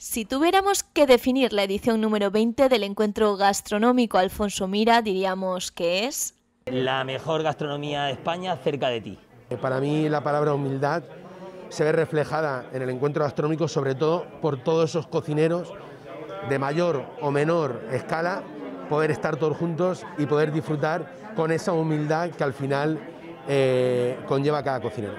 Si tuviéramos que definir la edición número 20 del encuentro gastronómico Alfonso Mira, diríamos que es... La mejor gastronomía de España cerca de ti. Eh, para mí la palabra humildad se ve reflejada en el encuentro gastronómico, sobre todo por todos esos cocineros de mayor o menor escala, poder estar todos juntos y poder disfrutar con esa humildad que al final eh, conlleva cada cocinero.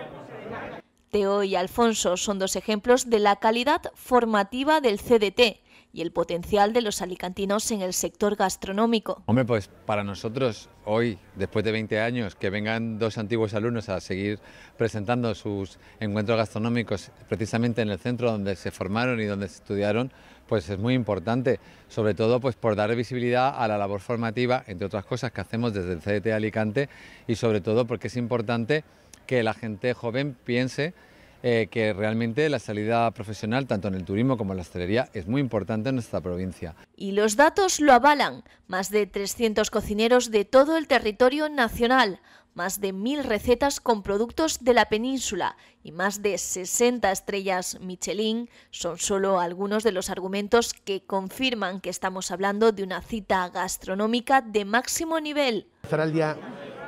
Teo y Alfonso son dos ejemplos de la calidad formativa del CDT y el potencial de los alicantinos en el sector gastronómico. Hombre, pues para nosotros hoy, después de 20 años, que vengan dos antiguos alumnos a seguir presentando sus encuentros gastronómicos precisamente en el centro donde se formaron y donde se estudiaron, pues es muy importante, sobre todo pues por dar visibilidad a la labor formativa, entre otras cosas que hacemos desde el CDT Alicante, y sobre todo porque es importante que la gente joven piense eh, que realmente la salida profesional, tanto en el turismo como en la hostelería, es muy importante en nuestra provincia. Y los datos lo avalan. Más de 300 cocineros de todo el territorio nacional, más de mil recetas con productos de la península y más de 60 estrellas Michelin son solo algunos de los argumentos que confirman que estamos hablando de una cita gastronómica de máximo nivel.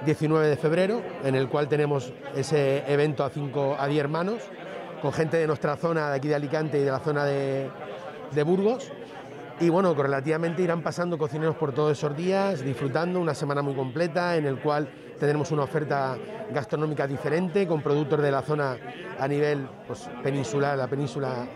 19 de febrero, en el cual tenemos ese evento a, cinco, a 10 hermanos... con gente de nuestra zona, de aquí de Alicante y de la zona de, Burgos. Y bueno, relativamente irán pasando cocineros por todos esos días, disfrutando una semana muy completa en el cual tendremos una oferta gastronómica diferente con productos de la zona a nivel pues, peninsular, la península,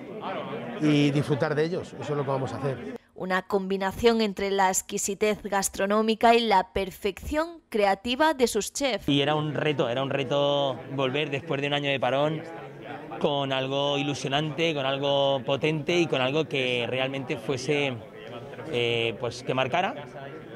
y disfrutar de ellos. Eso es lo que vamos a hacer una combinación entre la exquisitez gastronómica y la perfección creativa de sus chefs. Y era un reto, era un reto volver después de un año de parón con algo ilusionante, con algo potente y con algo que realmente fuese eh, pues que marcara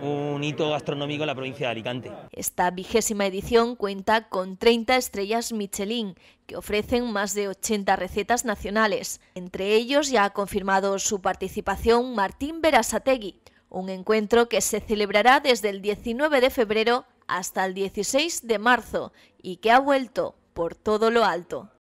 un hito gastronómico en la provincia de Alicante. Esta vigésima edición cuenta con 30 estrellas Michelin, que ofrecen más de 80 recetas nacionales. Entre ellos ya ha confirmado su participación Martín Berasategui, un encuentro que se celebrará desde el 19 de febrero hasta el 16 de marzo y que ha vuelto por todo lo alto.